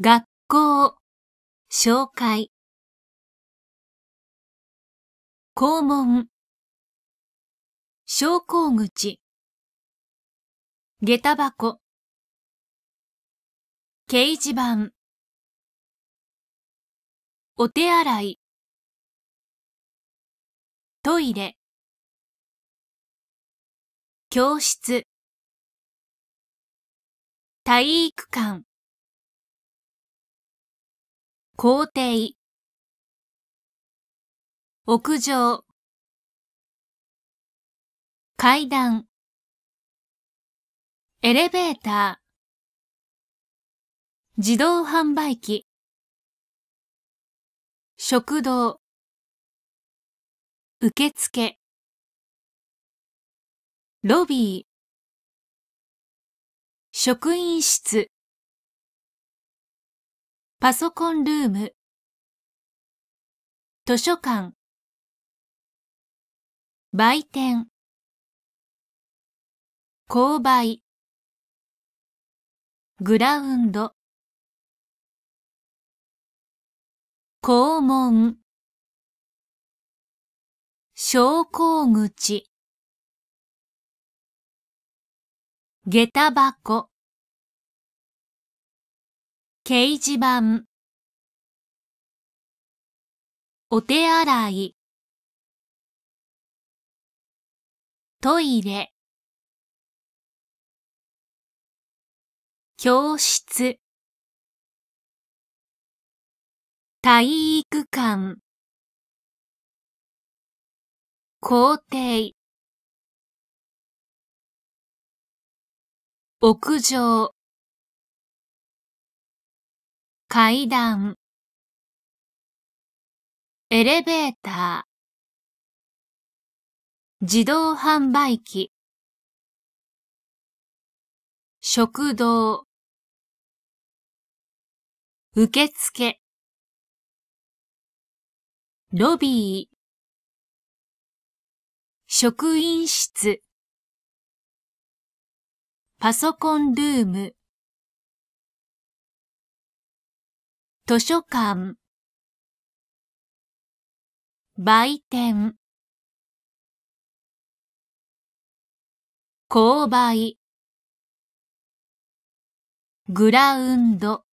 学校、紹介。校門、昇降口。下駄箱。掲示板。お手洗い。トイレ。教室。体育館。校庭屋上階段エレベーター自動販売機食堂受付ロビー職員室パソコンルーム図書館売店購買グラウンド校門昇降口下駄箱掲示板お手洗いトイレ教室体育館校庭屋上階段エレベーター自動販売機食堂受付ロビー職員室パソコンルーム図書館売店購買グラウンド